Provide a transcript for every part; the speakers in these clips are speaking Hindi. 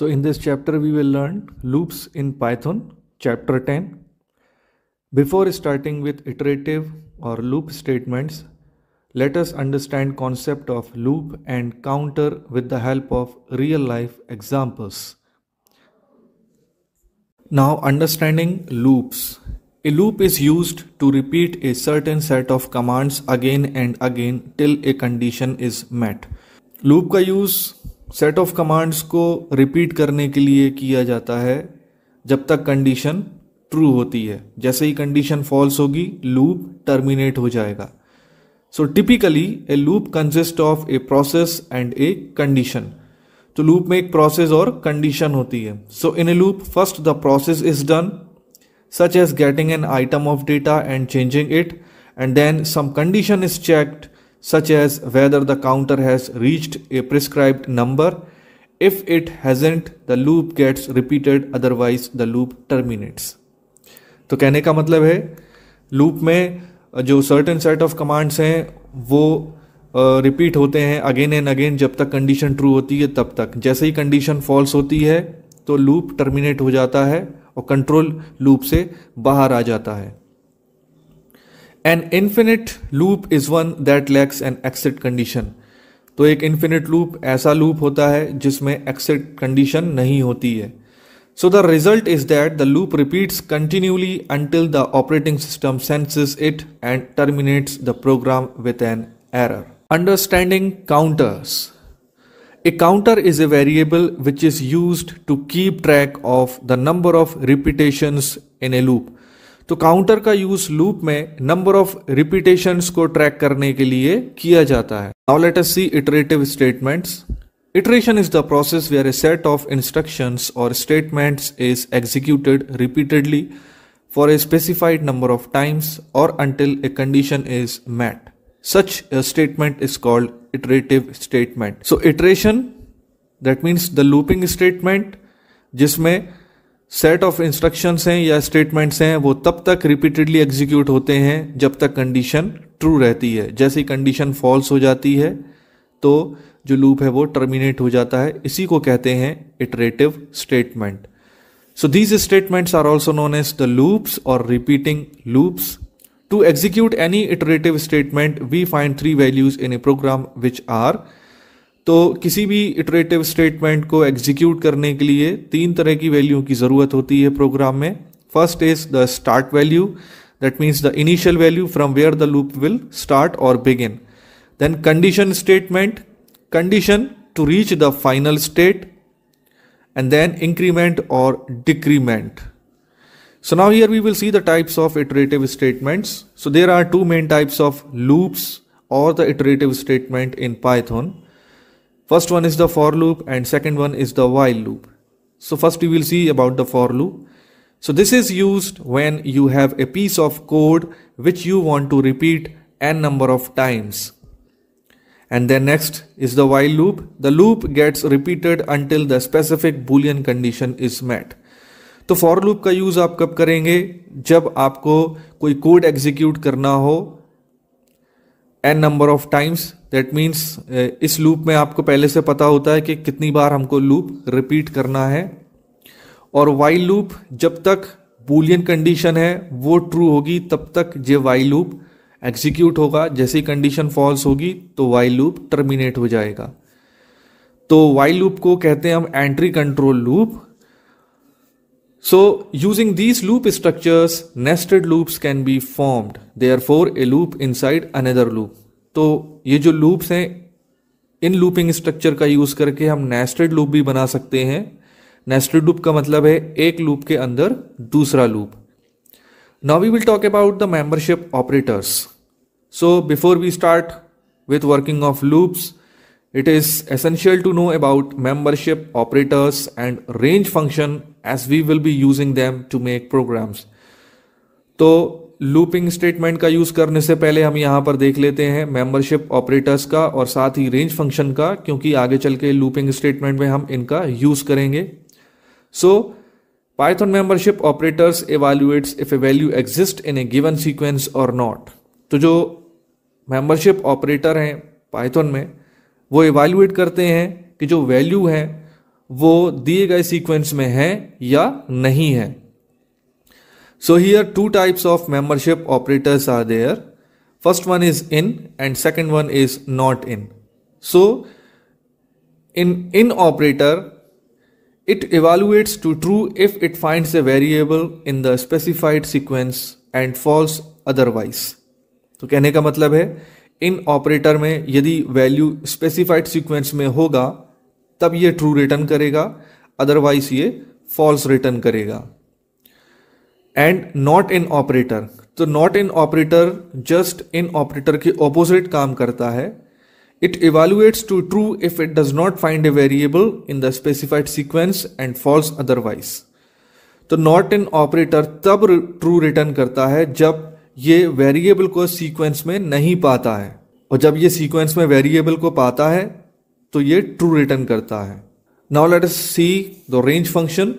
So in this chapter we will learn loops in Python chapter 10. Before starting with iterative or loop statements, let us understand concept of loop and counter with the help of real life examples. Now understanding loops. A loop is used to repeat a certain set of commands again and again till a condition is met. Loop का यूज़ सेट ऑफ कमांड्स को रिपीट करने के लिए किया जाता है जब तक कंडीशन ट्रू होती है जैसे ही कंडीशन फॉल्स होगी लूप टर्मिनेट हो जाएगा so typically a loop consist of a process and a condition तो लूप में एक प्रोसेस और कंडीशन होती है so in a loop first the process is done such as getting an item of data and changing it and then some condition is checked such as whether the counter has reached a prescribed number. If it hasn't, the loop gets repeated, otherwise the loop terminates. तो कहने का मतलब है लूप में जो सर्टन सेट ऑफ कमांड्स हैं वो रिपीट uh, होते हैं अगेन एंड अगेन जब तक कंडीशन ट्रू होती है तब तक जैसे ही कंडीशन फॉल्स होती है तो लूप टर्मिनेट हो जाता है और कंट्रोल लूप से बाहर आ जाता है an infinite loop is one that lacks an exit condition तो एक इन्फिनिट लूप ऐसा लूप होता है जिसमें एक्सिट कंडीशन नहीं होती है so the result is that the loop repeats continuously until the operating system senses it and terminates the program with an error. Understanding counters. A counter is a variable which is used to keep track of the number of repetitions in a loop. तो काउंटर का यूज लूप में नंबर ऑफ रिपीटेशन को ट्रैक करने के लिए किया जाता है now let us see iterative statement iteration is the process where a set of instruction और statement is executed repeatedly for a specified number of times और until a condition is met such statement is called iterative statement so iteration that means the looping statement जिसमें सेट ऑफ इंस्ट्रक्शंस हैं या स्टेटमेंट्स हैं वो तब तक रिपीटेडली एग्जीक्यूट होते हैं जब तक कंडीशन ट्रू रहती है जैसे कंडीशन फॉल्स हो जाती है तो जो लूप है वो टर्मिनेट हो जाता है इसी को कहते हैं iterative statement so these statements are also known as the loops और repeating loops to execute any iterative statement we find three values in a program which are तो किसी भी इटरेटिव स्टेटमेंट को एग्जीक्यूट करने के लिए तीन तरह की वैल्यू की ज़रूरत होती है प्रोग्राम में first is the start value that means the initial value from where the loop will start और begin then condition statement condition to reach the final state and then increment और decrement so now here we will see the types of iterative statement so there are two main types of loops और the iterative statement in Python First one is the for loop and second one is the while loop. So first we will see about the for loop. So this is used when you have a piece of code which you want to repeat n number of times. And then next is the while loop. The loop gets repeated until the specific boolean condition is met. तो फॉर लूप का यूज़ आप कब करेंगे जब आपको कोई कोड एग्जीक्यूट करना हो n number of times that means uh, इस लूप में आपको पहले से पता होता है कि कितनी बार हमको लूप रिपीट करना है और वाइल लूप जब तक बूलियन कंडीशन है वो ट्रू होगी तब तक जे वाइल लूप एग्जीक्यूट होगा जैसी कंडीशन फॉल्स होगी तो वाइल लूप टर्मिनेट हो जाएगा तो वाइल लूप को कहते हैं हम entry control loop so using these loop structures nested loops can be formed they are for a loop inside another loop तो ये जो लूप्स हैं इन लूपिंग स्ट्रक्चर का यूज करके हम नेस्टेड लूप भी बना सकते हैं नेस्टेड लूप का मतलब है एक लूप के अंदर दूसरा loop now we will talk about the membership operators so before we start with working of loops it is essential to know about membership operators and range function as we will be using them to make programs तो लूपिंग स्टेटमेंट का यूज करने से पहले हम यहां पर देख लेते हैं मेंबरशिप ऑपरेटर्स का और साथ ही रेंज फंक्शन का क्योंकि आगे चल के लूपिंग स्टेटमेंट में हम इनका यूज करेंगे so Python membership operators evaluates if a value exist in a given sequence और नॉट तो जो मेंबरशिप ऑपरेटर हैं पाइथन में वो एवेल्यूएट करते हैं कि जो वैल्यू है वो दिए गए सीक्वेंस में है या नहीं है So here two types of membership operators are there. First one is in and second one is not in. So in in operator it evaluates to true if it finds a variable in the specified sequence and false otherwise. तो कहने का मतलब है इन ऑपरेटर में यदि वैल्यू स्पेसिफाइड सीक्वेंस में होगा तब ये ट्रू रिटर्न करेगा अदरवाइज ये फॉल्स रिटर्न करेगा एंड नॉट इन ऑपरेटर तो not in operator just in operator के ऑपोजिट काम करता है it evaluates to true if it does not find a variable in the specified sequence and false otherwise तो नॉट इन ऑपरेटर तब ट्रू रिटर्न करता है जब ये वेरिएबल को सीक्वेंस में नहीं पाता है और जब ये सीक्वेंस में वेरिएबल को पाता है तो ये ट्रू रिटर्न करता है now let us see the range function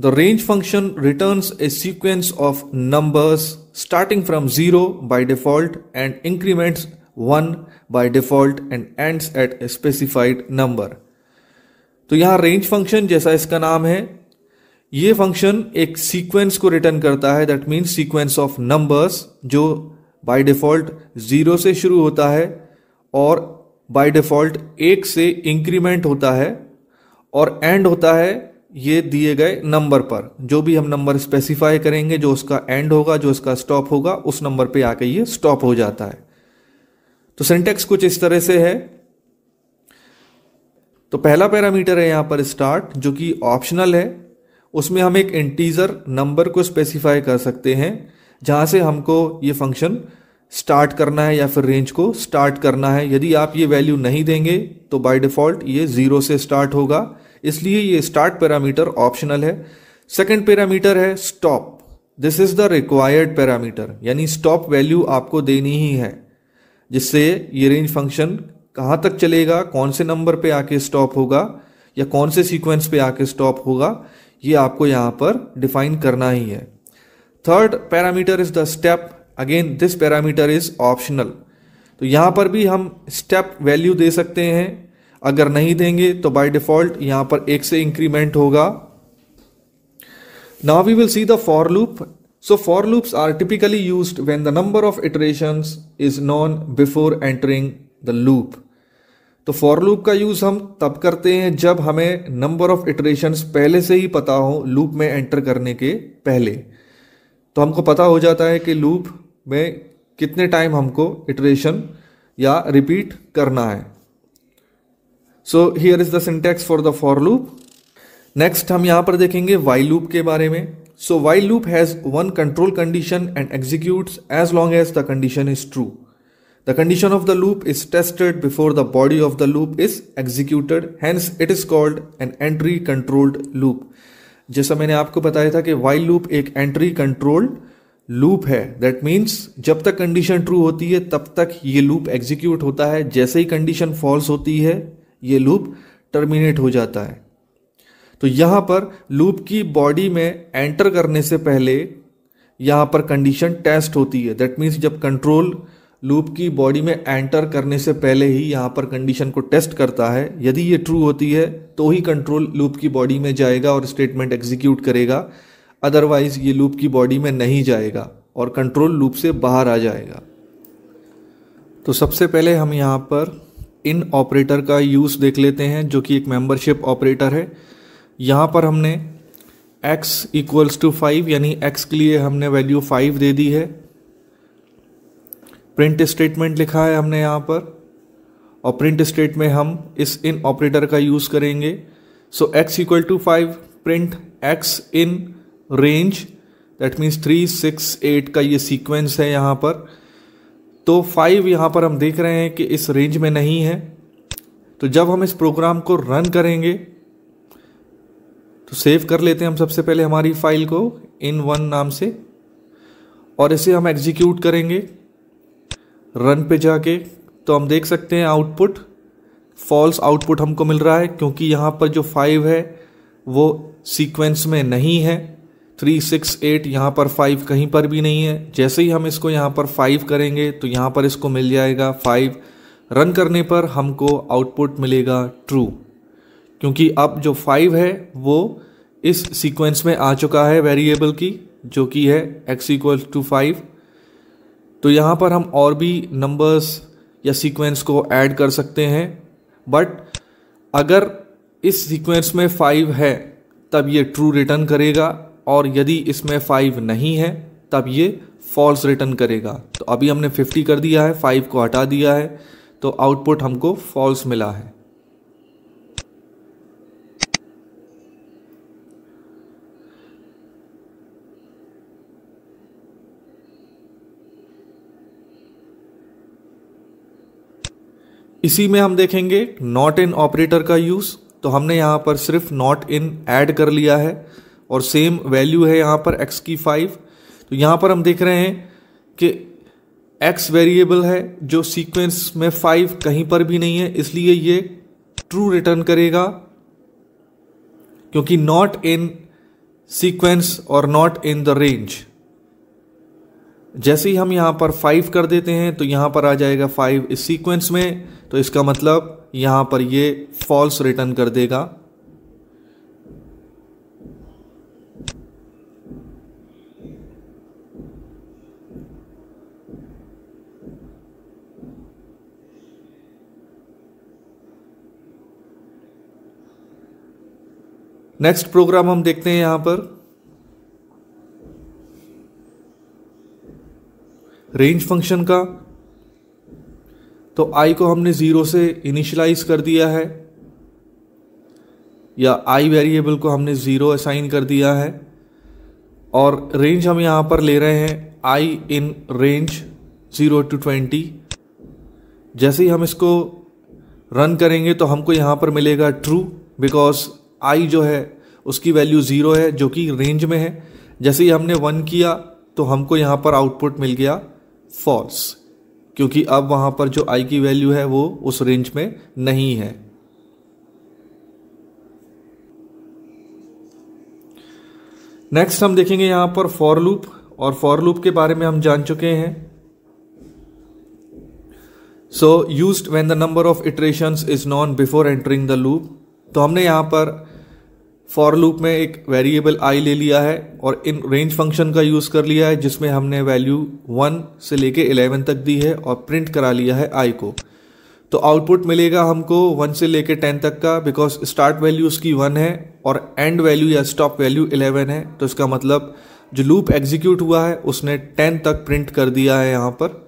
The range function returns a sequence of numbers starting from 0 by default and increments 1 by default and ends at a specified number. तो यहाँ range function जैसा इसका नाम है ये function एक sequence को return करता है that means sequence of numbers जो by default 0 से शुरू होता है और by default 1 से increment होता है और एंड होता है ये दिए गए नंबर पर जो भी हम नंबर स्पेसिफाई करेंगे जो उसका एंड होगा जो उसका स्टॉप होगा उस नंबर पे आके ये स्टॉप हो जाता है तो सिंटेक्स कुछ इस तरह से है तो पहला पैरामीटर है यहां पर स्टार्ट जो कि ऑप्शनल है उसमें हम एक इंटीजर नंबर को स्पेसिफाई कर सकते हैं जहां से हमको ये फंक्शन स्टार्ट करना है या फिर रेंज को स्टार्ट करना है यदि आप ये वैल्यू नहीं देंगे तो बाय डिफ़ॉल्ट ये ज़ीरो से स्टार्ट होगा इसलिए ये स्टार्ट पैरामीटर ऑप्शनल है सेकंड पैरामीटर है stop this is the required parameter यानी स्टॉप वैल्यू आपको देनी ही है जिससे ये रेंज फंक्शन कहाँ तक चलेगा कौन से नंबर पे आके स्टॉप होगा या कौन से सीक्वेंस पे आके स्टॉप होगा ये आपको यहाँ पर डिफाइन करना ही है third parameter is the step again this parameter is optional तो यहाँ पर भी हम स्टेप वैल्यू दे सकते हैं अगर नहीं देंगे तो बाय डिफ़ॉल्ट यहाँ पर एक से इंक्रीमेंट होगा now we will see the for loop so for loops are typically use when the number of iteration is known before entering the loop तो फॉर लूप का यूज़ हम तब करते हैं जब हमें नंबर ऑफ इटरेशन पहले से ही पता हो लूप में एंटर करने के पहले तो हमको पता हो जाता है कि लूप में कितने टाइम हमको इटरेशन या रिपीट करना है so here is the syntax for the for loop next हम यहाँ पर देखेंगे वाई लूप के बारे में so while loop has one control condition and execute as long as the condition is true the condition of the loop is tested before the body of the loop is executed hence it is called an entry controlled loop जैसा मैंने आपको बताया था कि वाई लूप एक एंट्री कंट्रोल्ड लूप है दैट मीन्स जब तक कंडीशन ट्रू होती है तब तक ये लूप एग्जीक्यूट होता है जैसे ही कंडीशन फॉल्स होती है ये लूप टर्मिनेट हो जाता है तो यहाँ पर लूप की बॉडी में एंटर करने से पहले यहाँ पर कंडीशन टेस्ट होती है दैट मीन्स जब कंट्रोल लूप की बॉडी में एंटर करने से पहले ही यहाँ पर कंडीशन को टेस्ट करता है यदि ये ट्रू होती है तो ही कंट्रोल लूप की बॉडी में जाएगा और स्टेटमेंट एग्जीक्यूट करेगा अदरवाइज ये लूप की बॉडी में नहीं जाएगा और कंट्रोल लूप से बाहर आ जाएगा तो सबसे पहले हम यहाँ पर इन ऑपरेटर का यूज़ देख लेते हैं जो कि एक मेंबरशिप ऑपरेटर है यहाँ पर हमने x इक्वल्स टू फाइव यानी x के लिए हमने वैल्यू फाइव दे दी है प्रिंट स्टेटमेंट लिखा है हमने यहाँ पर और प्रिंट स्टेट में हम इस इन ऑपरेटर का यूज़ करेंगे so x equal to five print x in range that means three six eight का ये सीक्वेंस है यहाँ पर तो फाइव यहाँ पर हम देख रहे हैं कि इस रेंज में नहीं है तो जब हम इस प्रोग्राम को रन करेंगे तो सेव कर लेते हैं हम सबसे पहले हमारी फाइल को इन वन नाम से और इसे हम एग्जीक्यूट करेंगे रन पे जाके तो हम देख सकते हैं आउटपुट फॉल्स आउटपुट हमको मिल रहा है क्योंकि यहाँ पर जो फाइव है वो सीक्वेंस में नहीं है थ्री सिक्स एट यहाँ पर फाइव कहीं पर भी नहीं है जैसे ही हम इसको यहाँ पर फाइव करेंगे तो यहाँ पर इसको मिल जाएगा फाइव रन करने पर हमको आउटपुट मिलेगा ट्रू क्योंकि अब जो फाइव है वो इस सीक्वेंस में आ चुका है वेरिएबल की जो कि है एक्स इक्वल टू फाइव तो यहाँ पर हम और भी नंबर्स या सीक्वेंस को ऐड कर सकते हैं बट अगर इस सीक्वेंस में फाइव है तब ये ट्रू रिटर्न करेगा और यदि इसमें फाइव नहीं है तब ये फॉल्स रिटर्न करेगा तो अभी हमने फिफ्टी कर दिया है फाइव को हटा दिया है तो आउटपुट हमको फॉल्स मिला है इसी में हम देखेंगे नॉट इन ऑपरेटर का यूज़ तो हमने यहां पर सिर्फ नॉट इन ऐड कर लिया है और सेम वैल्यू है यहाँ पर x की फाइव तो यहाँ पर हम देख रहे हैं कि x वेरिएबल है जो सीक्वेंस में फाइव कहीं पर भी नहीं है इसलिए ये ट्रू रिटर्न करेगा क्योंकि नॉट इन सीक्वेंस और नॉट इन द रेंज जैसे ही हम यहाँ पर फाइव कर देते हैं तो यहाँ पर आ जाएगा फाइव इस सीक्वेंस में तो इसका मतलब यहाँ पर ये फॉल्स रिटर्न कर देगा नेक्स्ट प्रोग्राम हम देखते हैं यहां पर रेंज फंक्शन का तो आई को हमने ज़ीरो से इनिशलाइज कर दिया है या आई वेरिएबल को हमने ज़ीरो असाइन कर दिया है और रेंज हम यहां पर ले रहे हैं I in range zero to twenty जैसे ही हम इसको रन करेंगे तो हमको यहां पर मिलेगा ट्रू बिकॉज आई जो है उसकी वैल्यू ज़ीरो है जो कि रेंज में है जैसे ही हमने वन किया तो हमको यहाँ पर आउटपुट मिल गया फॉल्स क्योंकि अब वहाँ पर जो आई की वैल्यू है वो उस रेंज में नहीं है नेक्स्ट हम देखेंगे यहाँ पर फॉर लूप और फॉर लूप के बारे में हम जान चुके हैं so use when the number of iterations is known before entering the loop तो हमने यहाँ पर फॉर लूप में एक वेरिएबल आई ले लिया है और इन रेंज फंक्शन का यूज़ कर लिया है जिसमें हमने वैल्यू वन से लेके इलेवन तक दी है और प्रिंट करा लिया है आई को तो आउटपुट मिलेगा हमको वन से लेके टेन तक का बिकॉज स्टार्ट वैल्यू उसकी वन है और एंड वैल्यू या स्टॉप वैल्यू इलेवन है तो इसका मतलब जो लूप एग्जीक्यूट हुआ है उसने टेन तक प्रिंट कर दिया है यहाँ पर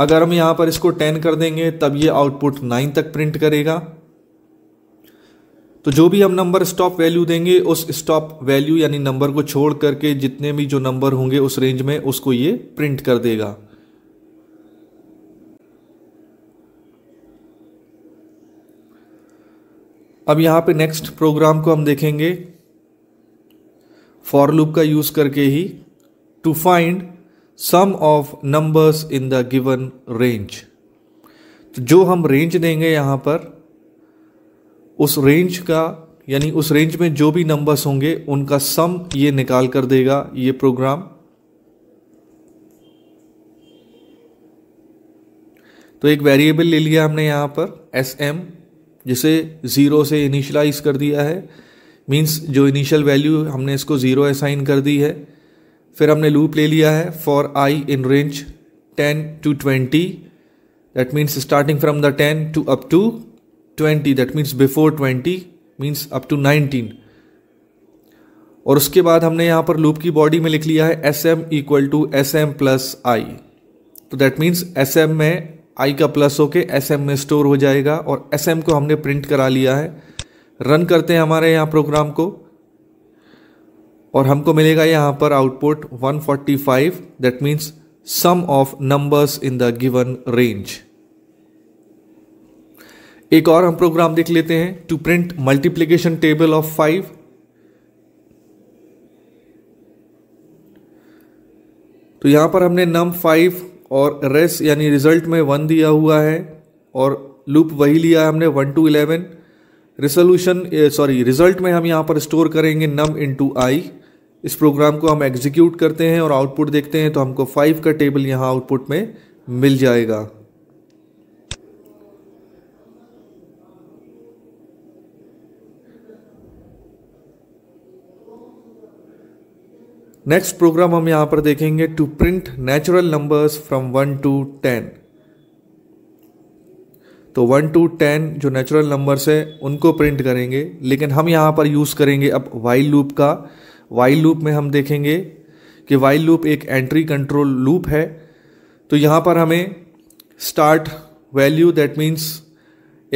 अगर हम यहां पर इसको टेन कर देंगे तब ये आउटपुट नाइन तक प्रिंट करेगा तो जो भी हम नंबर स्टॉप वैल्यू देंगे उस स्टॉप वैल्यू यानी नंबर को छोड़ करके जितने भी जो नंबर होंगे उस रेंज में उसको ये प्रिंट कर देगा अब यहां पे नेक्स्ट प्रोग्राम को हम देखेंगे फॉर लूप का यूज़ करके ही to find sum of numbers in the given range तो जो हम रेंज देंगे यहाँ पर उस रेंज का यानी उस रेंज में जो भी नंबर्स होंगे उनका सम ये निकाल कर देगा ये प्रोग्राम तो एक वेरिएबल ले लिया हमने यहाँ पर एस एम जिसे ज़ीरो से इनिशलाइज कर दिया है मीन्स जो इनिशियल वैल्यू हमने इसको ज़ीरो असाइन कर दी है फिर हमने लूप ले लिया है for I in range ten to twenty that means starting from the ten to up to twenty that means before twenty means up to nineteen और उसके बाद हमने यहाँ पर लूप की बॉडी में लिख लिया है S M equal to S M plus I तो दैट मीन्स एस एम में आई का प्लस होके एस एम में स्टोर हो जाएगा और एस एम को हमने प्रिंट करा लिया है रन करते हैं हमारे यहाँ प्रोग्राम को और हमको मिलेगा यहाँ पर output 145 that means sum of numbers in the given range एक और हम प्रोग्राम देख लेते हैं to print multiplication table of five तो यहां पर हमने नम फाइव और रेस यानी रिजल्ट में वन दिया हुआ है और लूप वही लिया है हमने one to eleven resolution sorry result में हम यहां पर स्टोर करेंगे नम टू आई इस प्रोग्राम को हम एग्जीक्यूट करते हैं और आउटपुट देखते हैं तो हमको फाइव का टेबल यहाँ आउटपुट में मिल जाएगा नेक्स्ट प्रोग्राम हम यहाँ पर देखेंगे to print natural numbers from one to ten तो वन टू टेन जो नेचुरल नंबर्स है उनको प्रिंट करेंगे लेकिन हम यहाँ पर यूज़ करेंगे अब वाइल लूप का वाइल लूप में हम देखेंगे कि वाइल लूप एक एंट्री कंट्रोल लूप है तो यहाँ पर हमें स्टार्ट वैल्यू दैट मीन्स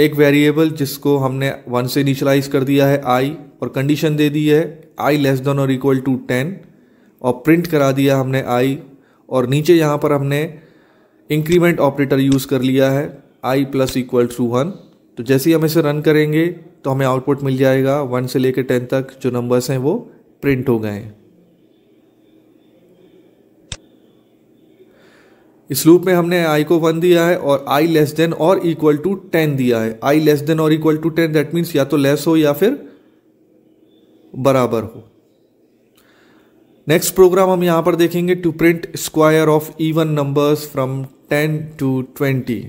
एक वेरिएबल जिसको हमने वन से इनिशलाइज कर दिया है आई और कंडीशन दे दी है आई लेस देन और इक्वल टू टेन और प्रिंट करा दिया हमने आई और नीचे यहाँ पर हमने इंक्रीमेंट ऑपरेटर यूज़ कर लिया है I plus equal to one तो जैसे ही हम इसे रन करेंगे तो हमें आउटपुट मिल जाएगा वन से लेकर टेन तक जो नंबर्स हैं वो प्रिंट हो गए इस लूप में हमने आई को वन दिया है और आई लेस देन और इक्वल टू टेन दिया है आई लेस देन और equal to ten that means या तो लेस हो या फिर बराबर हो नेक्स्ट प्रोग्राम हम यहां पर देखेंगे to print square of even numbers from ten to twenty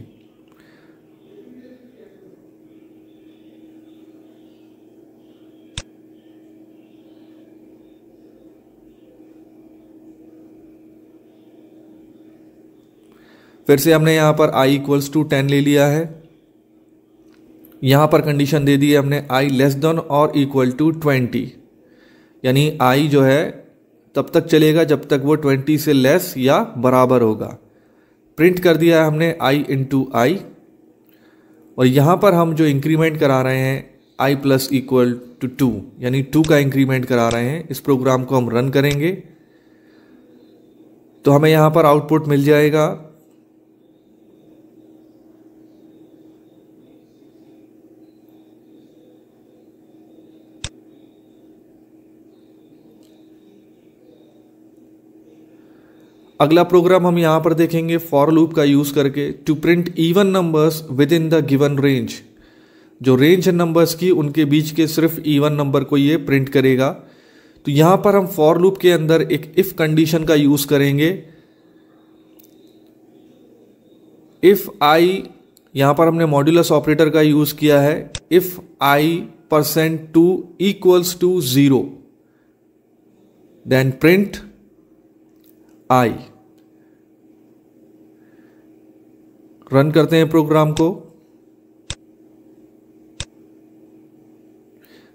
फिर से हमने यहाँ पर आई इक्वल्स टू टेन ले लिया है यहाँ पर कंडीशन दे दी है हमने आई लेस देन और इक्वल टू ट्वेंटी यानी आई जो है तब तक चलेगा जब तक वो ट्वेंटी से लेस या बराबर होगा प्रिंट कर दिया है हमने आई टू आई और यहाँ पर हम जो इंक्रीमेंट करा रहे हैं I plus equal to two यानी टू का इंक्रीमेंट करा रहे हैं इस प्रोग्राम को हम रन करेंगे तो हमें यहाँ पर आउटपुट मिल जाएगा अगला प्रोग्राम हम यहाँ पर देखेंगे फॉर लूप का यूज़ करके to print even numbers within the given range जो रेंज है नंबर्स की उनके बीच के सिर्फ इवन नंबर को ये प्रिंट करेगा तो यहाँ पर हम फॉर लूप के अंदर एक इफ़ कंडीशन का यूज़ करेंगे इफ़ आई यहाँ पर हमने मॉड्यूलस ऑपरेटर का यूज़ किया है if I percent two equals to zero then print I run करते हैं प्रोग्राम को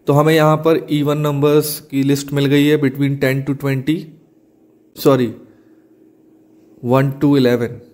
तो हमें यहां पर इवन नंबर्स की लिस्ट मिल गई है between ten to twenty sorry one to eleven